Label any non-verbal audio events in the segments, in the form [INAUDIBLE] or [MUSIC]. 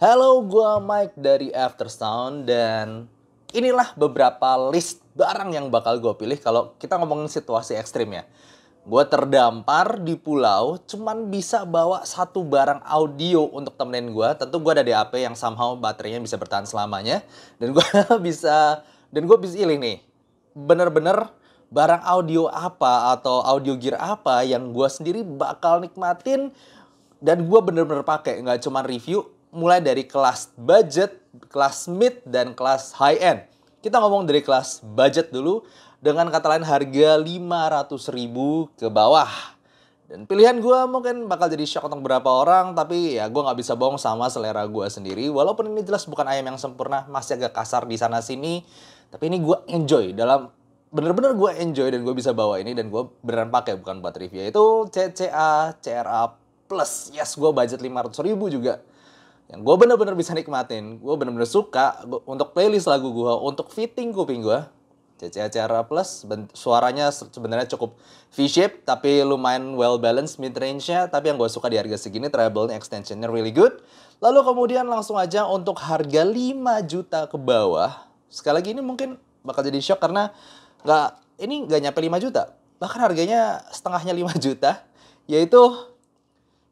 Halo, gua Mike dari After Sound dan inilah beberapa list barang yang bakal gue pilih kalau kita ngomongin situasi ekstrim ya. Gue terdampar di pulau, cuman bisa bawa satu barang audio untuk temenin gue. Tentu gue ada DAP yang somehow baterainya bisa bertahan selamanya. Dan gue [LAUGHS] bisa, dan gue bisa pilih nih. Bener-bener barang audio apa atau audio gear apa yang gue sendiri bakal nikmatin dan gue bener-bener pakai nggak cuma review mulai dari kelas budget, kelas mid, dan kelas high-end. Kita ngomong dari kelas budget dulu, dengan kata lain harga 500 ribu ke bawah. Dan pilihan gue mungkin bakal jadi shock untuk beberapa orang, tapi ya gue nggak bisa bohong sama selera gue sendiri. Walaupun ini jelas bukan ayam yang sempurna, masih agak kasar di sana sini, tapi ini gue enjoy dalam bener-bener gue enjoy dan gue bisa bawa ini dan gue beneran pakai bukan buat review itu CCA CRA plus yes gue budget 500 ribu juga yang gue bener-bener bisa nikmatin gue bener-bener suka gua, untuk playlist lagu gue untuk fitting kuping gue CC acara plus suaranya sebenarnya cukup V-shape tapi lumayan well balanced mid range-nya tapi yang gue suka di harga segini treble extensionnya really good lalu kemudian langsung aja untuk harga 5 juta ke bawah sekali lagi ini mungkin bakal jadi shock karena nggak ini nggak nyampe 5 juta bahkan harganya setengahnya 5 juta yaitu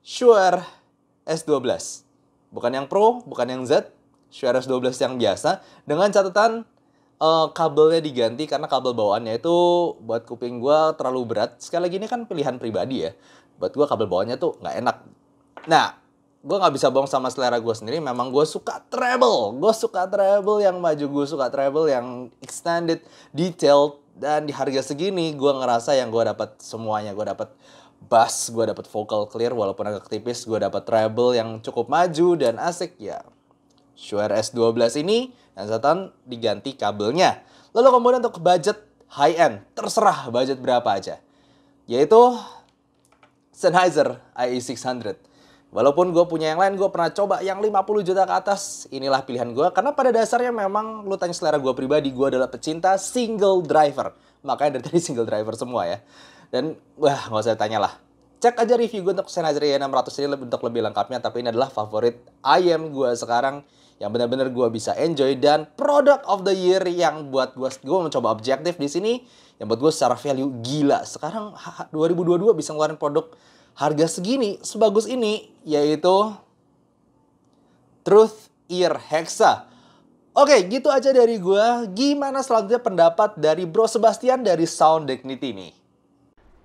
Shure S12 Bukan yang Pro, bukan yang Z, s 12 yang biasa. Dengan catatan uh, kabelnya diganti karena kabel bawaannya itu buat kuping gue terlalu berat. Sekali lagi ini kan pilihan pribadi ya. Buat gue kabel bawaannya tuh nggak enak. Nah, gue nggak bisa bohong sama selera gue sendiri memang gue suka treble, gue suka treble yang maju gue suka treble yang extended detailed dan di harga segini gue ngerasa yang gue dapat semuanya gue dapat bass gue dapet vocal clear walaupun agak tipis gue dapet treble yang cukup maju dan asik ya Shure S12 ini setan diganti kabelnya lalu kemudian untuk budget high end terserah budget berapa aja yaitu Sennheiser IE600 Walaupun gue punya yang lain, gue pernah coba yang 50 juta ke atas. Inilah pilihan gue, karena pada dasarnya memang lu tanya selera gue pribadi, gue adalah pecinta single driver. Makanya dari tadi single driver semua ya. Dan wah nggak usah tanya lah. Cek aja review gue untuk Sennheiser y 600 ini untuk lebih lengkapnya. Tapi ini adalah favorit ayam gue sekarang yang benar-benar gue bisa enjoy dan product of the year yang buat gue gue mencoba objektif di sini yang buat gue secara value gila sekarang 2022 bisa ngeluarin produk harga segini sebagus ini yaitu Truth Ear Hexa Oke, gitu aja dari gue. Gimana selanjutnya pendapat dari Bro Sebastian dari Sound Dignity nih?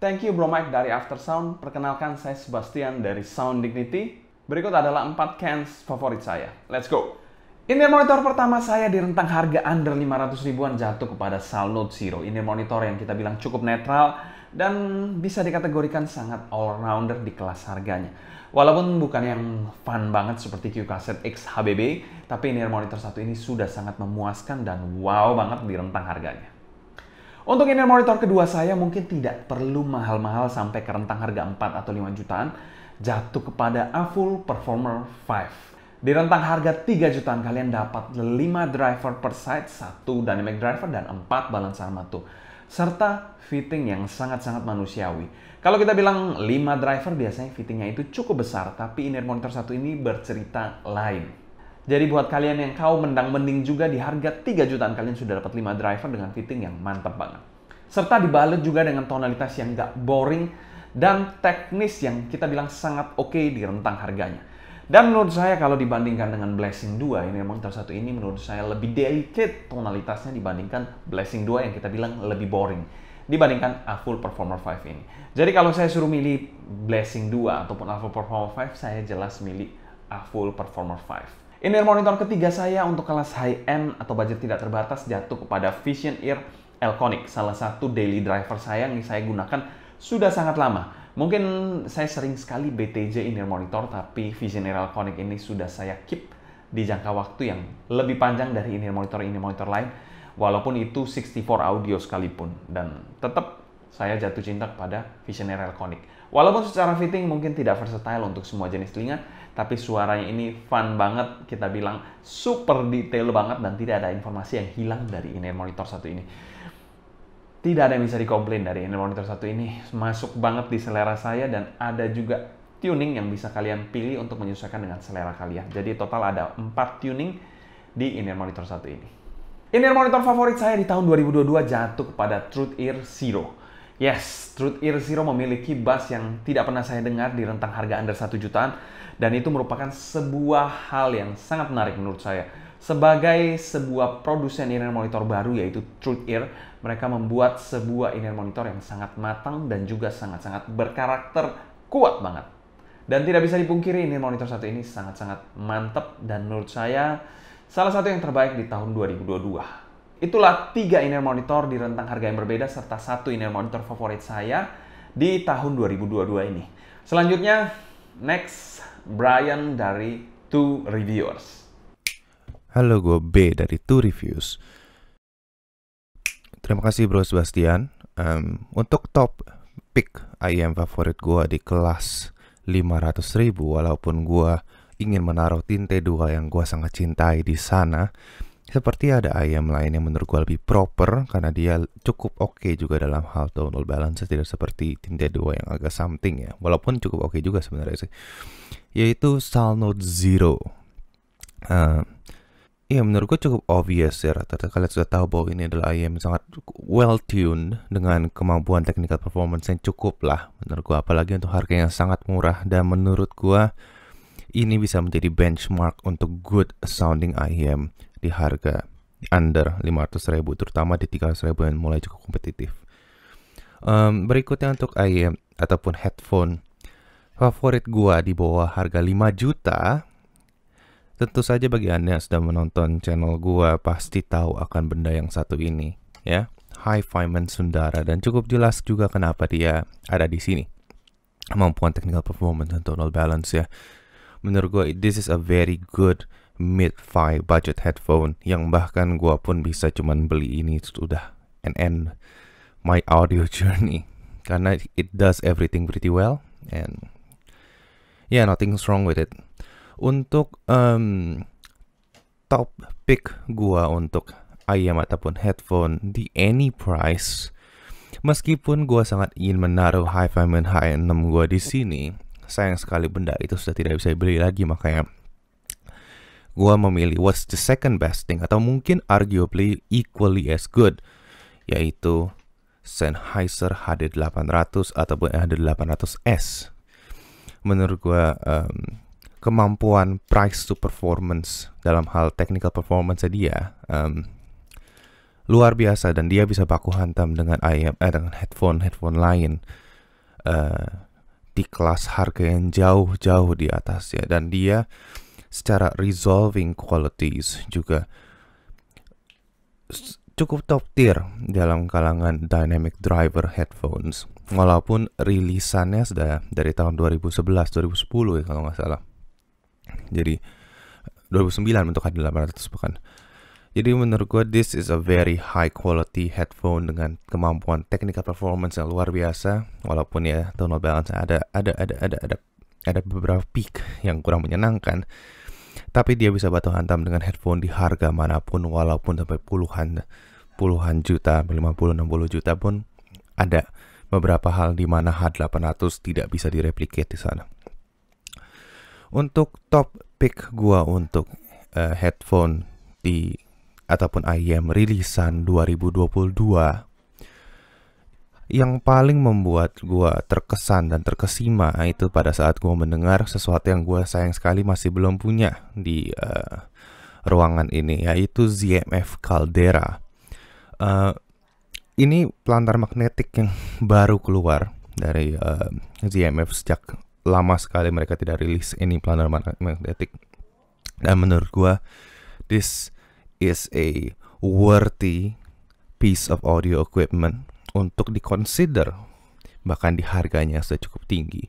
Thank you Bro Mike dari After Sound. Perkenalkan saya Sebastian dari Sound Dignity. Berikut adalah 4 cans favorit saya. Let's go! Ini monitor pertama saya di rentang harga under 500 ribuan jatuh kepada Salnote Zero. Ini monitor yang kita bilang cukup netral dan bisa dikategorikan sangat all-rounder di kelas harganya. Walaupun bukan yang fun banget seperti Q-Cassette X HBB, tapi ini monitor satu ini sudah sangat memuaskan dan wow banget di rentang harganya. Untuk inner monitor kedua saya mungkin tidak perlu mahal-mahal sampai ke rentang harga 4 atau 5 jutaan, jatuh kepada full Performer 5. Di rentang harga 3 jutaan kalian dapat 5 driver per side, 1 dynamic driver dan 4 balancer matu serta fitting yang sangat-sangat manusiawi. Kalau kita bilang 5 driver biasanya fittingnya itu cukup besar, tapi inner monitor satu ini bercerita lain. Jadi buat kalian yang kau mendang-mending juga di harga 3 jutaan kalian sudah dapat 5 driver dengan fitting yang mantap banget. Serta dibalut juga dengan tonalitas yang gak boring dan teknis yang kita bilang sangat oke okay di rentang harganya. Dan menurut saya kalau dibandingkan dengan Blessing 2, ini memang satu ini menurut saya lebih delicate tonalitasnya dibandingkan Blessing 2 yang kita bilang lebih boring dibandingkan A Full Performer 5 ini. Jadi kalau saya suruh milih Blessing 2 ataupun A Full Performer 5, saya jelas milih A Full Performer 5. In-ear monitor ketiga saya untuk kelas high-end atau budget tidak terbatas jatuh kepada Vision Ear Elconic, salah satu daily driver saya yang saya gunakan sudah sangat lama. Mungkin saya sering sekali BTJ in-ear monitor, tapi Vision Ear Elconic ini sudah saya keep di jangka waktu yang lebih panjang dari in-ear monitor in monitor lain, walaupun itu 64 audio sekalipun. Dan tetap saya jatuh cinta kepada Vision Ear Elconic. Walaupun secara fitting mungkin tidak versatile untuk semua jenis telinga, tapi suaranya ini fun banget, kita bilang super detail banget dan tidak ada informasi yang hilang dari in monitor satu ini. Tidak ada yang bisa dikomplain dari in monitor satu ini, masuk banget di selera saya dan ada juga tuning yang bisa kalian pilih untuk menyesuaikan dengan selera kalian. Jadi total ada 4 tuning di in monitor satu ini. in monitor favorit saya di tahun 2022 jatuh kepada Truth Ear Zero Yes, Truth Ear Zero memiliki bass yang tidak pernah saya dengar di rentang harga under 1 jutaan dan itu merupakan sebuah hal yang sangat menarik menurut saya. Sebagai sebuah produsen in monitor baru yaitu Truth Ear, mereka membuat sebuah in monitor yang sangat matang dan juga sangat-sangat berkarakter kuat banget. Dan tidak bisa dipungkiri inner monitor satu ini sangat-sangat mantep dan menurut saya salah satu yang terbaik di tahun 2022. Itulah tiga inner monitor di rentang harga yang berbeda serta satu inner monitor favorit saya di tahun 2022 ini. Selanjutnya, next Brian dari Two Reviewers. Halo, gue B dari Two Reviews. Terima kasih Bro Sebastian. Um, untuk top pick IM favorit gue di kelas 500 ribu walaupun gue ingin menaruh tinte dua yang gue sangat cintai di sana seperti ada ayam lain yang menurut gue lebih proper karena dia cukup oke okay juga dalam hal tonal balance tidak seperti Tinta 2 yang agak something ya. Walaupun cukup oke okay juga sebenarnya sih. Yaitu Sal Note Zero. Uh, ya menurut gue cukup obvious ya rata-rata kalian sudah tahu bahwa ini adalah ayam yang sangat well tuned dengan kemampuan technical performance yang cukup lah menurut gue apalagi untuk harga yang sangat murah dan menurut gue ini bisa menjadi benchmark untuk good sounding IEM di harga under 500 ribu terutama di 300 ribu yang mulai cukup kompetitif. Um, berikutnya untuk IM ataupun headphone favorit gua di bawah harga 5 juta tentu saja bagi Anda yang sudah menonton channel gua pasti tahu akan benda yang satu ini ya High Man Sundara dan cukup jelas juga kenapa dia ada di sini kemampuan technical performance dan tonal balance ya menurut gua this is a very good mid-fi budget headphone yang bahkan gua pun bisa cuman beli ini sudah and end my audio [LAUGHS] journey karena it does everything pretty well and yeah nothing's wrong with it untuk um, top pick gua untuk ayam ataupun headphone di any price meskipun gua sangat ingin menaruh high five fi high 6 gua di sini sayang sekali benda itu sudah tidak bisa beli lagi makanya gue memilih what's the second best thing atau mungkin arguably equally as good yaitu Sennheiser HD800 ataupun HD800S. Menurut gue um, kemampuan price to performance dalam hal technical performance dia um, luar biasa dan dia bisa baku hantam dengan IM eh, dengan headphone headphone lain uh, di kelas harga yang jauh-jauh di atas ya dan dia secara resolving qualities juga cukup top tier dalam kalangan dynamic driver headphones walaupun rilisannya sudah dari tahun 2011 2010 ya kalau nggak salah jadi 2009 untuk HD 800 bukan jadi menurut gue this is a very high quality headphone dengan kemampuan technical performance yang luar biasa walaupun ya tonal balance ada ada ada ada ada ada beberapa peak yang kurang menyenangkan tapi dia bisa batu hantam dengan headphone di harga manapun walaupun sampai puluhan puluhan juta, 50 60 juta pun ada beberapa hal di mana H800 tidak bisa direplikasi di sana. Untuk top pick gua untuk uh, headphone di ataupun IEM rilisan 2022 yang paling membuat gue terkesan dan terkesima itu pada saat gue mendengar sesuatu yang gue sayang sekali masih belum punya di uh, ruangan ini yaitu ZMF Caldera. Uh, ini pelantar magnetik yang [LAUGHS] baru keluar dari uh, eh, ZMF sejak lama sekali mereka tidak rilis ini pelantar magnetik dan menurut gue this is a worthy piece of audio equipment untuk dikonsider bahkan di harganya sudah cukup tinggi.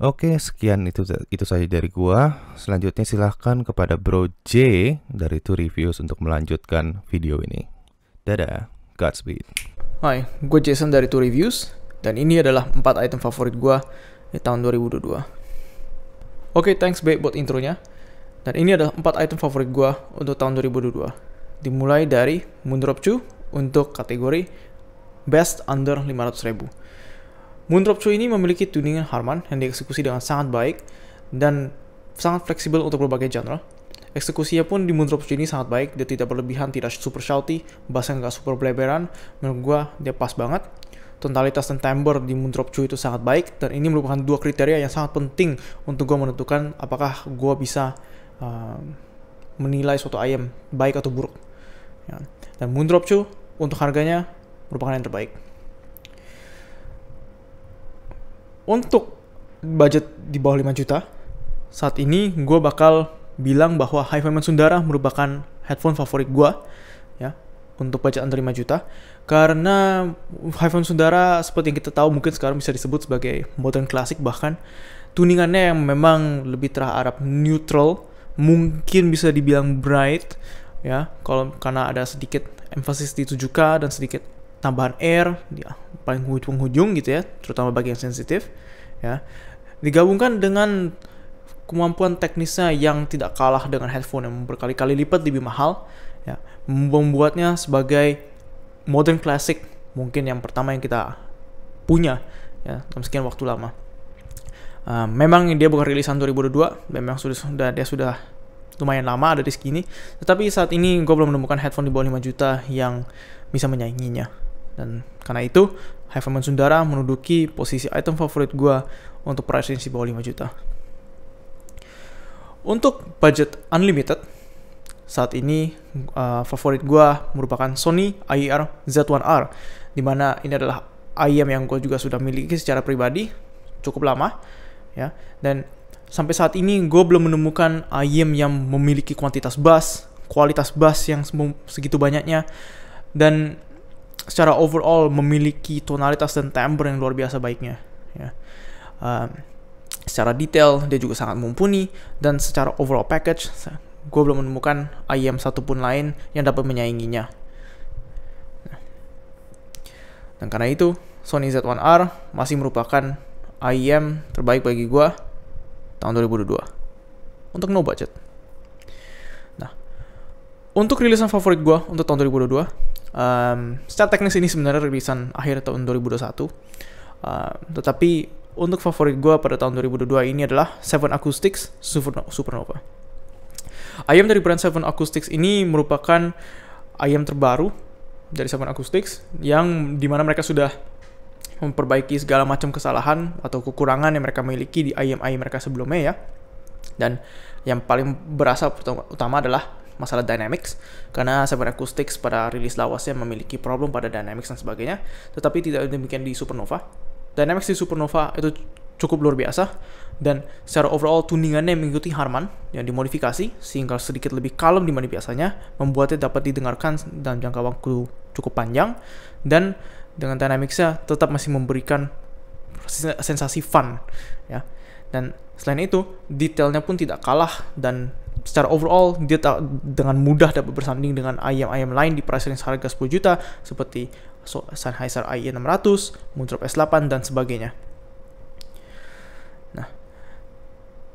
Oke, sekian itu itu saja dari gua. Selanjutnya silahkan kepada Bro J dari Two Reviews untuk melanjutkan video ini. Dadah, Godspeed. Hai, gue Jason dari Two Reviews dan ini adalah 4 item favorit gua di tahun 2022. Oke, thanks babe buat intronya. Dan ini adalah 4 item favorit gua untuk tahun 2022. Dimulai dari Moondrop Chu untuk kategori best under 500 500.000. Moondrop Chu ini memiliki tuningan Harman yang dieksekusi dengan sangat baik dan sangat fleksibel untuk berbagai genre. Eksekusinya pun di Moondrop Chu ini sangat baik, dia tidak berlebihan, tidak super shouty, bahasa nggak super bleberan, menurut gue dia pas banget. Tonalitas dan timbre di Moondrop Chu itu sangat baik, dan ini merupakan dua kriteria yang sangat penting untuk gue menentukan apakah gue bisa uh, menilai suatu ayam baik atau buruk. Ya. Dan Moondrop Chu untuk harganya merupakan yang terbaik. Untuk budget di bawah 5 juta, saat ini gue bakal bilang bahwa High Hiveman Sundara merupakan headphone favorit gue ya untuk budget under 5 juta karena Hiveman Sundara seperti yang kita tahu mungkin sekarang bisa disebut sebagai modern klasik bahkan tuningannya yang memang lebih terah Arab neutral mungkin bisa dibilang bright ya kalau karena ada sedikit emphasis di 7K dan sedikit tambahan air ya, paling ujung-ujung gitu ya, terutama bagi yang sensitif ya. Digabungkan dengan kemampuan teknisnya yang tidak kalah dengan headphone yang berkali-kali lipat lebih mahal ya, membuatnya sebagai modern classic mungkin yang pertama yang kita punya ya dalam sekian waktu lama. Uh, memang dia bukan rilisan 2002 memang sudah, sudah dia sudah lumayan lama ada di segini, tetapi saat ini gue belum menemukan headphone di bawah 5 juta yang bisa menyainginya. Dan karena itu, Heaven Sundara menuduki posisi item favorit gue untuk range di bawah 5 juta. Untuk budget unlimited, saat ini uh, favorit gue merupakan Sony IR e Z1R, di mana ini adalah ayam e yang gue juga sudah miliki secara pribadi cukup lama, ya. Dan sampai saat ini gue belum menemukan ayam e yang memiliki kuantitas bass, kualitas bass yang segitu banyaknya, dan secara overall memiliki tonalitas dan timbre yang luar biasa baiknya. Ya. Um, secara detail dia juga sangat mumpuni dan secara overall package gue belum menemukan IM satupun lain yang dapat menyainginya. Dan karena itu, Sony Z1R masih merupakan IM terbaik bagi gue tahun 2022. Untuk no budget. Nah, untuk rilisan favorit gue untuk tahun 2022, Um, secara teknis ini sebenarnya rilisan akhir tahun 2021. Uh, tetapi untuk favorit gue pada tahun 2022 ini adalah Seven Acoustics Supernova. Ayam dari brand Seven Acoustics ini merupakan ayam terbaru dari Seven Acoustics yang dimana mereka sudah memperbaiki segala macam kesalahan atau kekurangan yang mereka miliki di ayam-ayam mereka sebelumnya ya. Dan yang paling berasa utama adalah masalah dynamics karena Seven Acoustics pada rilis lawasnya memiliki problem pada dynamics dan sebagainya tetapi tidak demikian di Supernova dynamics di Supernova itu cukup luar biasa dan secara overall tuningannya mengikuti Harman yang dimodifikasi sehingga sedikit lebih kalem dibanding biasanya membuatnya dapat didengarkan dalam jangka waktu cukup panjang dan dengan dynamicsnya tetap masih memberikan sensasi fun ya dan selain itu detailnya pun tidak kalah dan secara overall dia tak dengan mudah dapat bersanding dengan ayam-ayam lain di range harga 10 juta seperti Sennheiser IE 600, Moondrop S8 dan sebagainya. Nah,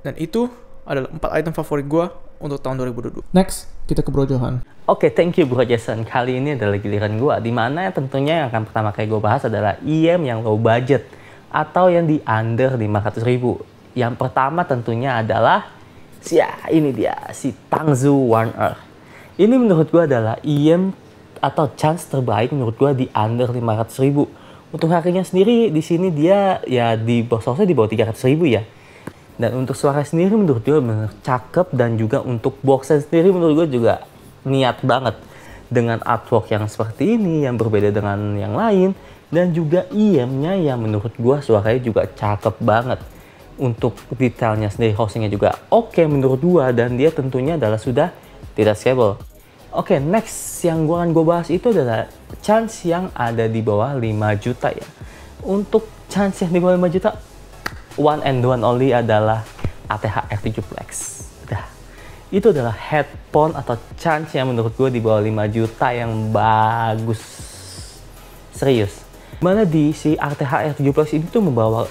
dan itu adalah empat item favorit gue untuk tahun 2022. Next, kita ke Bro Johan. Oke, okay, thank you Bro Jason. Kali ini adalah giliran gue, di mana tentunya yang akan pertama kali gue bahas adalah IM e yang low budget atau yang di under 500 ribu. Yang pertama tentunya adalah ya ini dia si Tangzu One Earth. Ini menurut gua adalah IM e atau chance terbaik menurut gua di under 500 ribu. Untuk harganya sendiri di sini dia ya di bososnya di bawah 300 ribu ya. Dan untuk suara sendiri menurut gua bener cakep dan juga untuk boxnya sendiri menurut gua juga niat banget dengan artwork yang seperti ini yang berbeda dengan yang lain dan juga IM-nya e yang menurut gua suaranya juga cakep banget untuk detailnya sendiri housingnya juga oke okay menurut gua dan dia tentunya adalah sudah tidak scalable. Oke, okay, next yang gua akan gua bahas itu adalah chance yang ada di bawah 5 juta ya. Untuk chance yang di bawah 5 juta one and one only adalah ATH F7 Plex. Udah. Itu adalah headphone atau chance yang menurut gua di bawah 5 juta yang bagus. Serius. Mana di si RTH F7 ini itu membawa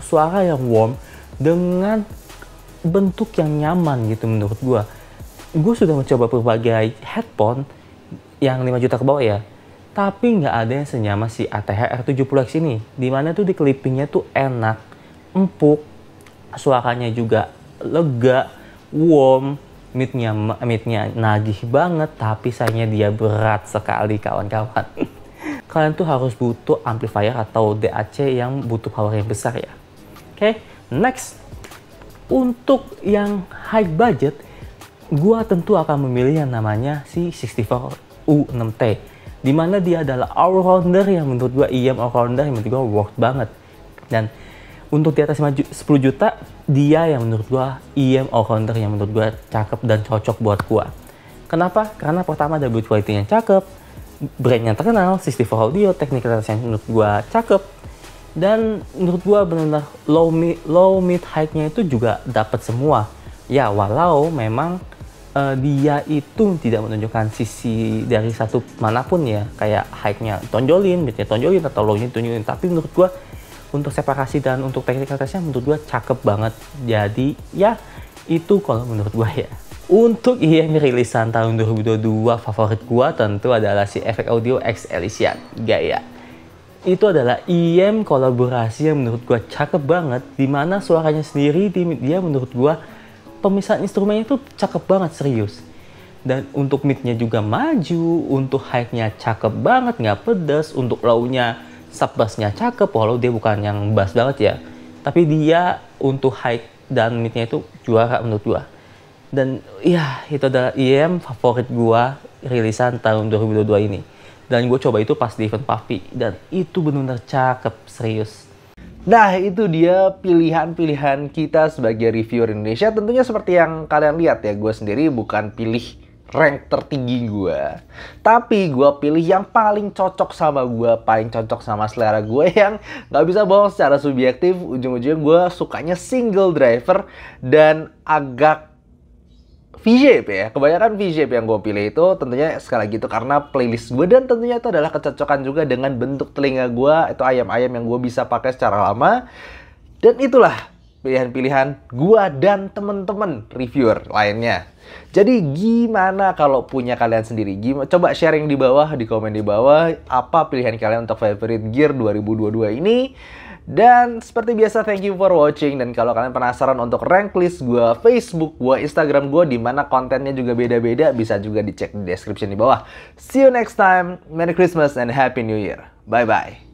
suara yang warm dengan bentuk yang nyaman gitu menurut gue. Gue sudah mencoba berbagai headphone yang 5 juta ke bawah ya, tapi nggak ada yang senyaman si ATH 70 x ini. Dimana tuh di clippingnya tuh enak, empuk, suaranya juga lega, warm, midnya midnya nagih banget, tapi sayangnya dia berat sekali kawan-kawan. [LAUGHS] Kalian tuh harus butuh amplifier atau DAC yang butuh power yang besar ya okay? next untuk yang high budget gua tentu akan memilih yang namanya si 64U6T dimana dia adalah all rounder yang menurut gua IM iya, all rounder yang menurut gua worth banget dan untuk di atas 10 juta dia yang menurut gua IM iya, all rounder yang menurut gua cakep dan cocok buat gua kenapa karena pertama ada build quality yang cakep yang terkenal 64 audio teknik yang menurut gua cakep dan menurut gua benar-benar low mid low mid high-nya itu juga dapat semua ya walau memang uh, dia itu tidak menunjukkan sisi dari satu manapun ya kayak high-nya tonjolin midnya tonjolin atau low-nya tonjolin tapi menurut gua untuk separasi dan untuk technical testnya menurut gua cakep banget jadi ya itu kalau menurut gua ya untuk yang e rilisan tahun 2022 favorit gua tentu adalah si efek audio X Elysian gaya itu adalah IM e kolaborasi yang menurut gua cakep banget dimana suaranya sendiri dia menurut gua pemisahan instrumennya itu cakep banget serius dan untuk midnya juga maju untuk high-nya cakep banget nggak pedas untuk lownya sub bassnya cakep walau dia bukan yang bass banget ya tapi dia untuk high dan midnya itu juara menurut gua dan ya itu adalah IM e favorit gua rilisan tahun 2022 ini dan gue coba itu pas di event Papi dan itu benar-benar cakep serius Nah itu dia pilihan-pilihan kita sebagai reviewer Indonesia Tentunya seperti yang kalian lihat ya Gue sendiri bukan pilih rank tertinggi gue Tapi gue pilih yang paling cocok sama gue Paling cocok sama selera gue [LAUGHS] yang gak bisa bohong secara subjektif Ujung-ujungnya gue sukanya single driver Dan agak VJP ya, kebanyakan VJP yang gue pilih itu tentunya sekali lagi itu karena playlist gue dan tentunya itu adalah kecocokan juga dengan bentuk telinga gue, itu ayam-ayam yang gue bisa pakai secara lama. Dan itulah pilihan-pilihan gue dan temen-temen reviewer lainnya. Jadi gimana kalau punya kalian sendiri? Gimana? Coba sharing di bawah, di komen di bawah, apa pilihan kalian untuk favorite gear 2022 ini. Dan seperti biasa, thank you for watching. Dan kalau kalian penasaran untuk rank list gue, Facebook gue, Instagram gue, di mana kontennya juga beda-beda, bisa juga dicek di description di bawah. See you next time. Merry Christmas and Happy New Year. Bye-bye.